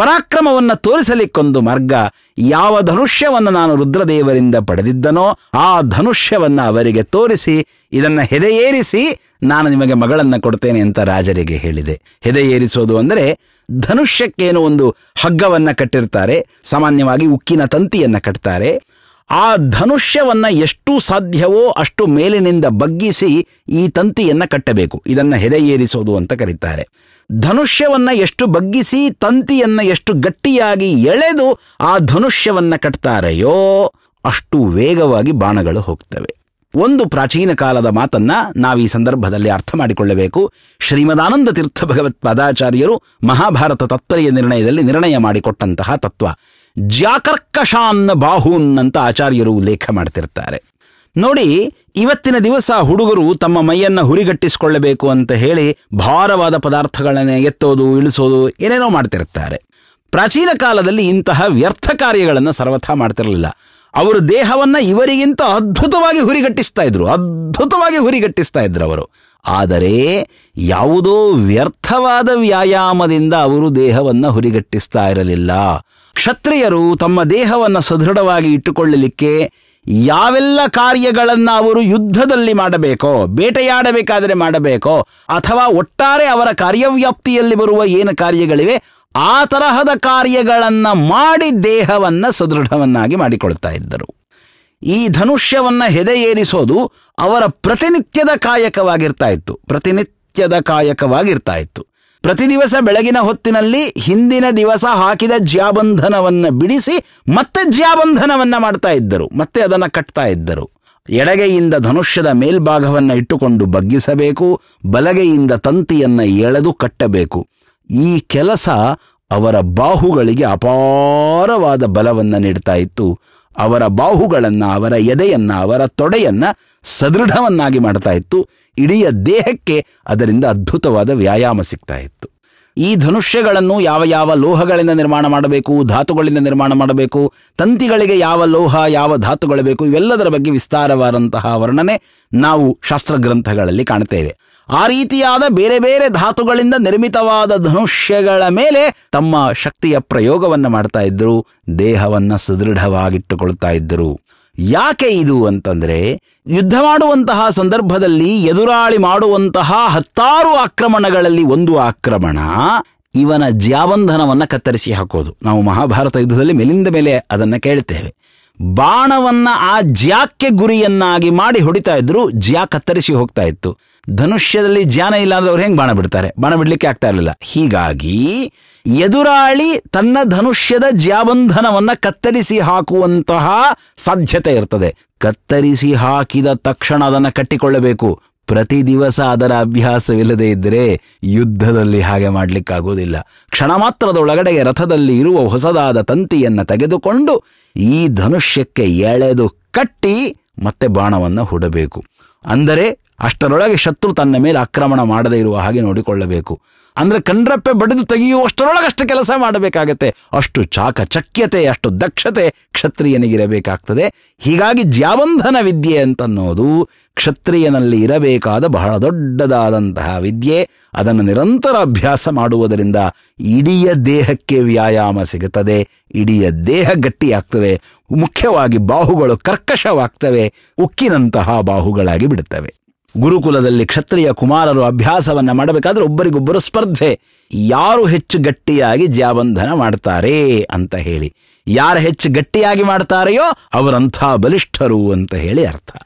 ಪರಾಕ್ರಮವನ್ನು ತೋರಿಸಲಿಕ್ಕೊಂದು ಮಾರ್ಗ ಯಾವ ಧನುಷ್ಯವನ್ನು ನಾನು ರುದ್ರದೇವರಿಂದ ಪಡೆದಿದ್ದನೋ ಆ ಧನುಷ್ಯವನ್ನು ಅವರಿಗೆ ತೋರಿಸಿ ಇದನ್ನು ಹೆದೆಯೇರಿಸಿ ನಾನು ನಿಮಗೆ ಮಗಳನ್ನು ಕೊಡ್ತೇನೆ ಅಂತ ರಾಜರಿಗೆ ಹೇಳಿದೆ ಹೆದೆಯೇರಿಸೋದು ಅಂದರೆ ಧನುಷ್ಯಕ್ಕೇನು ಒಂದು ಹಗ್ಗವನ್ನು ಕಟ್ಟಿರ್ತಾರೆ ಸಾಮಾನ್ಯವಾಗಿ ಉಕ್ಕಿನ ತಂತಿಯನ್ನು ಕಟ್ತಾರೆ ಆ ಧನುಷ್ಯವನ್ನು ಎಷ್ಟು ಸಾಧ್ಯವೋ ಅಷ್ಟು ಮೇಲಿನಿಂದ ಬಗ್ಗಿಸಿ ಈ ತಂತಿಯನ್ನ ಕಟ್ಟಬೇಕು ಇದನ್ನು ಹೆದೆಯೇರಿಸೋದು ಅಂತ ಕರೀತಾರೆ ಧನುಷ್ಯವನ್ನು ಎಷ್ಟು ಬಗ್ಗಿಸಿ ತಂತಿಯನ್ನ ಎಷ್ಟು ಗಟ್ಟಿಯಾಗಿ ಎಳೆದು ಆ ಧನುಷ್ಯವನ್ನು ಕಟ್ತಾರೆಯೋ ಅಷ್ಟು ವೇಗವಾಗಿ ಬಾಣಗಳು ಹೋಗ್ತವೆ ಒಂದು ಪ್ರಾಚೀನ ಕಾಲದ ಮಾತನ್ನ ನಾವು ಈ ಸಂದರ್ಭದಲ್ಲಿ ಅರ್ಥ ಮಾಡಿಕೊಳ್ಳಬೇಕು ಶ್ರೀಮದಾನಂದ ತೀರ್ಥ ಭಗವತ್ ಪದಾಚಾರ್ಯರು ಮಹಾಭಾರತ ತತ್ಪರ್ಯ ನಿರ್ಣಯದಲ್ಲಿ ನಿರ್ಣಯ ಮಾಡಿಕೊಟ್ಟಂತಹ ತತ್ವ ಜಾಕರ್ಕಶಾನ್ನ ಬಾಹುನ್ ಅಂತ ಆಚಾರ್ಯರು ಉಲ್ಲೇಖ ಮಾಡ್ತಿರ್ತಾರೆ ನೋಡಿ ಇವತ್ತಿನ ದಿವಸ ಹುಡುಗರು ತಮ್ಮ ಮೈಯನ್ನು ಹುರಿಗಟ್ಟಿಸಿಕೊಳ್ಳಬೇಕು ಅಂತ ಹೇಳಿ ಭಾರವಾದ ಪದಾರ್ಥಗಳನ್ನು ಎತ್ತೋದು ಇಳಿಸೋದು ಏನೇನೋ ಮಾಡ್ತಿರ್ತಾರೆ ಪ್ರಾಚೀನ ಕಾಲದಲ್ಲಿ ಇಂತಹ ವ್ಯರ್ಥ ಕಾರ್ಯಗಳನ್ನು ಸರ್ವಥಾ ಮಾಡ್ತಿರಲಿಲ್ಲ ಅವರು ದೇಹವನ್ನ ಇವರಿಗಿಂತ ಅದ್ಭುತವಾಗಿ ಹುರಿಗಟ್ಟಿಸ್ತಾ ಇದ್ರು ಅದ್ಭುತವಾಗಿ ಹುರಿಗಟ್ಟಿಸ್ತಾ ಇದ್ರು ಅವರು ಆದರೆ ಯಾವುದೋ ವ್ಯರ್ಥವಾದ ವ್ಯಾಯಾಮದಿಂದ ಅವರು ದೇಹವನ್ನು ಹುರಿಗಟ್ಟಿಸ್ತಾ ಇರಲಿಲ್ಲ ಕ್ಷತ್ರಿಯರು ತಮ್ಮ ದೇಹವನ್ನು ಸದೃಢವಾಗಿ ಇಟ್ಟುಕೊಳ್ಳಲಿಕ್ಕೆ ಯಾವೆಲ್ಲ ಕಾರ್ಯಗಳನ್ನು ಅವರು ಯುದ್ಧದಲ್ಲಿ ಮಾಡಬೇಕೋ ಬೇಟೆಯಾಡಬೇಕಾದರೆ ಮಾಡಬೇಕೋ ಅಥವಾ ಒಟ್ಟಾರೆ ಅವರ ಕಾರ್ಯವ್ಯಾಪ್ತಿಯಲ್ಲಿ ಬರುವ ಏನು ಕಾರ್ಯಗಳಿವೆ ಆ ತರಹದ ಕಾರ್ಯಗಳನ್ನು ಮಾಡಿ ದೇಹವನ್ನು ಸದೃಢವನ್ನಾಗಿ ಮಾಡಿಕೊಳ್ತಾ ಇದ್ದರು ಈ ಧನುಷ್ಯವನ್ನು ಹೆದೆಯೇರಿಸೋದು ಅವರ ಪ್ರತಿನಿತ್ಯದ ಕಾಯಕವಾಗಿರ್ತಾ ಇತ್ತು ಪ್ರತಿನಿತ್ಯದ ಕಾಯಕವಾಗಿರ್ತಾ ಇತ್ತು ಪ್ರತಿ ದಿವಸ ಬೆಳಗಿನ ಹೊತ್ತಿನಲ್ಲಿ ಹಿಂದಿನ ದಿವಸ ಹಾಕಿದ ಜ್ಯಾಬಂಧನವನ್ನ ಬಿಡಿಸಿ ಮತ್ತೆ ಜ್ಯಾಬಂಧನವನ್ನ ಮಾಡ್ತಾ ಇದ್ದರು ಮತ್ತೆ ಅದನ್ನು ಕಟ್ತಾ ಇದ್ದರು ಎಡಗೈಯಿಂದ ಧನುಷ್ಯದ ಮೇಲ್ಭಾಗವನ್ನು ಇಟ್ಟುಕೊಂಡು ಬಗ್ಗಿಸಬೇಕು ಬಲಗೈಯಿಂದ ತಂತಿಯನ್ನು ಎಳೆದು ಕಟ್ಟಬೇಕು ಈ ಕೆಲಸ ಅವರ ಬಾಹುಗಳಿಗೆ ಅಪಾರವಾದ ಬಲವನ್ನು ನೀಡ್ತಾ ಇತ್ತು ಅವರ ಬಾಹುಗಳನ್ನು ಅವರ ಎದೆಯನ್ನು ಅವರ ತೊಡೆಯನ್ನು ಸದೃಢವನ್ನಾಗಿ ಮಾಡ್ತಾ ಇತ್ತು ಇಡೀ ದೇಹಕ್ಕೆ ಅದರಿಂದ ಅದ್ಭುತವಾದ ವ್ಯಾಯಾಮ ಸಿಗ್ತಾ ಇತ್ತು ಈ ಧನುಷ್ಯಗಳನ್ನು ಯಾವ ಯಾವ ಲೋಹಗಳಿಂದ ನಿರ್ಮಾಣ ಮಾಡಬೇಕು ಧಾತುಗಳಿಂದ ನಿರ್ಮಾಣ ಮಾಡಬೇಕು ತಂತಿಗಳಿಗೆ ಯಾವ ಲೋಹ ಯಾವ ಧಾತುಗಳು ಬೇಕು ಇವೆಲ್ಲದರ ಬಗ್ಗೆ ವಿಸ್ತಾರವಾದಂತಹ ವರ್ಣನೆ ನಾವು ಶಾಸ್ತ್ರಗ್ರಂಥಗಳಲ್ಲಿ ಕಾಣುತ್ತೇವೆ ಆ ರೀತಿಯಾದ ಬೇರೆ ಬೇರೆ ಧಾತುಗಳಿಂದ ನಿರ್ಮಿತವಾದ ಧನುಷ್ಯಗಳ ಮೇಲೆ ತಮ್ಮ ಶಕ್ತಿಯ ಪ್ರಯೋಗವನ್ನು ಮಾಡ್ತಾ ಇದ್ದರು ದೇಹವನ್ನು ಸದೃಢವಾಗಿಟ್ಟುಕೊಳ್ತಾ ಇದ್ದರು ಯಾಕೆ ಇದು ಅಂತಂದರೆ ಯುದ್ಧ ಮಾಡುವಂತಹ ಸಂದರ್ಭದಲ್ಲಿ ಎದುರಾಳಿ ಮಾಡುವಂತಹ ಹತ್ತಾರು ಆಕ್ರಮಣಗಳಲ್ಲಿ ಒಂದು ಆಕ್ರಮಣ ಇವನ ಜ್ಯಾಬಂಧನವನ್ನು ಕತ್ತರಿಸಿ ಹಾಕೋದು ನಾವು ಮಹಾಭಾರತ ಯುದ್ಧದಲ್ಲಿ ಮೇಲಿಂದ ಮೇಲೆ ಅದನ್ನು ಕೇಳ್ತೇವೆ ಬಾಣವನ್ನು ಆ ಜ್ಯಾಕ್ಕೆ ಗುರಿಯನ್ನಾಗಿ ಮಾಡಿ ಹೊಡಿತಾ ಇದ್ರು ಜ್ಯಾ ಕತ್ತರಿಸಿ ಹೋಗ್ತಾ ಇತ್ತು ಧನುಷ್ಯದಲ್ಲಿ ಜ್ಯಾನ ಇಲ್ಲ ಅಂದ್ರೆ ಅವ್ರು ಹೆಂಗೆ ಬಾಣ ಬಿಡ್ತಾರೆ ಬಾಣ ಬಿಡಲಿಕ್ಕೆ ಆಗ್ತಾ ಇರಲಿಲ್ಲ ಹೀಗಾಗಿ ಎದುರಾಳಿ ತನ್ನ ಧನುಷ್ಯದ ಜ್ಯಾಬಂಧನವನ್ನು ಕತ್ತರಿಸಿ ಹಾಕುವಂತಹ ಸಾಧ್ಯತೆ ಇರ್ತದೆ ಕತ್ತರಿಸಿ ಹಾಕಿದ ತಕ್ಷಣ ಅದನ್ನು ಕಟ್ಟಿಕೊಳ್ಳಬೇಕು ಪ್ರತಿ ದಿವಸ ಅದರ ಅಭ್ಯಾಸವಿಲ್ಲದೆ ಇದ್ದರೆ ಯುದ್ಧದಲ್ಲಿ ಹಾಗೆ ಮಾಡ್ಲಿಕ್ಕಾಗೋದಿಲ್ಲ ಕ್ಷಣ ಮಾತ್ರದೊಳಗಡೆಗೆ ರಥದಲ್ಲಿ ಇರುವ ಹೊಸದಾದ ತಂತಿಯನ್ನು ತೆಗೆದುಕೊಂಡು ಈ ಧನುಷ್ಯಕ್ಕೆ ಎಳೆದು ಕಟ್ಟಿ ಮತ್ತೆ ಬಾಣವನ್ನು ಹುಡಬೇಕು ಅಂದರೆ ಅಷ್ಟರೊಳಗೆ ಶತ್ರು ತನ್ನ ಮೇಲೆ ಆಕ್ರಮಣ ಮಾಡದೇ ಇರುವ ಹಾಗೆ ನೋಡಿಕೊಳ್ಳಬೇಕು ಅಂದರೆ ಕಂಡ್ರಪ್ಪೆ ಬಡಿದು ತೆಗೆಯುವಷ್ಟರೊಳಗಷ್ಟು ಕೆಲಸ ಮಾಡಬೇಕಾಗತ್ತೆ ಅಷ್ಟು ಚಾಕಚಕ್ಯತೆ ಅಷ್ಟು ದಕ್ಷತೆ ಕ್ಷತ್ರಿಯನಿಗಿರಬೇಕಾಗ್ತದೆ ಹೀಗಾಗಿ ಜ್ಯಾವಂಧನ ವಿದ್ಯೆ ಅಂತನ್ನೋದು ಕ್ಷತ್ರಿಯನಲ್ಲಿ ಇರಬೇಕಾದ ಬಹಳ ದೊಡ್ಡದಾದಂತಹ ವಿದ್ಯೆ ಅದನ್ನು ನಿರಂತರ ಅಭ್ಯಾಸ ಮಾಡುವುದರಿಂದ ಇಡೀ ದೇಹಕ್ಕೆ ವ್ಯಾಯಾಮ ಸಿಗುತ್ತದೆ ಇಡೀ ದೇಹ ಗಟ್ಟಿಯಾಗ್ತದೆ ಮುಖ್ಯವಾಗಿ ಬಾಹುಗಳು ಕರ್ಕಶವಾಗ್ತವೆ ಉಕ್ಕಿನಂತಹ ಬಾಹುಗಳಾಗಿ ಬಿಡುತ್ತವೆ ಗುರುಕುಲದಲ್ಲಿ ಕ್ಷತ್ರಿಯ ಕುಮಾರರು ಅಭ್ಯಾಸವನ್ನ ಮಾಡಬೇಕಾದ್ರೆ ಒಬ್ಬರಿಗೊಬ್ಬರು ಸ್ಪರ್ಧೆ ಯಾರು ಹೆಚ್ಚು ಗಟ್ಟಿಯಾಗಿ ಜ್ಯಾಬಂಧನ ಮಾಡ್ತಾರೆ ಅಂತ ಹೇಳಿ ಯಾರು ಹೆಚ್ಚು ಗಟ್ಟಿಯಾಗಿ ಮಾಡ್ತಾರೆಯೋ ಅವರಂಥ ಬಲಿಷ್ಠರು ಅಂತ ಹೇಳಿ ಅರ್ಥ